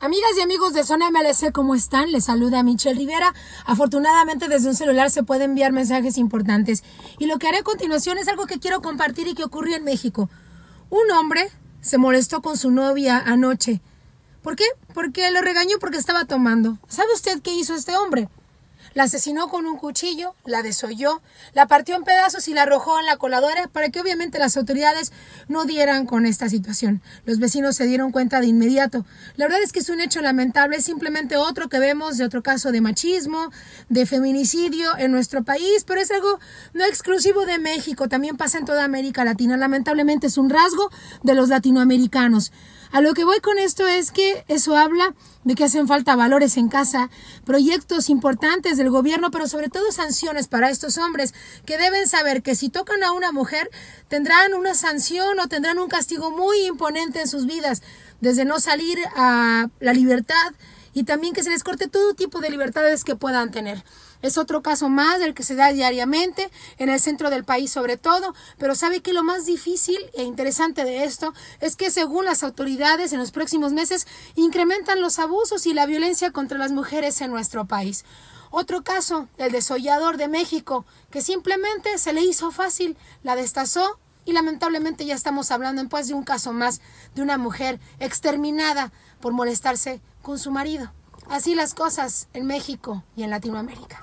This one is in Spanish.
Amigas y amigos de Zona MLC, ¿cómo están? Les saluda Michelle Rivera. Afortunadamente desde un celular se puede enviar mensajes importantes. Y lo que haré a continuación es algo que quiero compartir y que ocurrió en México. Un hombre se molestó con su novia anoche. ¿Por qué? Porque lo regañó porque estaba tomando. ¿Sabe usted qué hizo este hombre? La asesinó con un cuchillo, la desolló, la partió en pedazos y la arrojó en la coladora para que obviamente las autoridades no dieran con esta situación. Los vecinos se dieron cuenta de inmediato. La verdad es que es un hecho lamentable, es simplemente otro que vemos de otro caso de machismo, de feminicidio en nuestro país, pero es algo no exclusivo de México, también pasa en toda América Latina. Lamentablemente es un rasgo de los latinoamericanos. A lo que voy con esto es que eso habla de que hacen falta valores en casa, proyectos importantes del gobierno, pero sobre todo sanciones para estos hombres que deben saber que si tocan a una mujer tendrán una sanción o tendrán un castigo muy imponente en sus vidas, desde no salir a la libertad y también que se les corte todo tipo de libertades que puedan tener. Es otro caso más del que se da diariamente, en el centro del país sobre todo, pero sabe que lo más difícil e interesante de esto es que según las autoridades en los próximos meses incrementan los abusos y la violencia contra las mujeres en nuestro país. Otro caso, el desollador de México, que simplemente se le hizo fácil, la destazó y lamentablemente ya estamos hablando en pues de un caso más de una mujer exterminada por molestarse con su marido. Así las cosas en México y en Latinoamérica.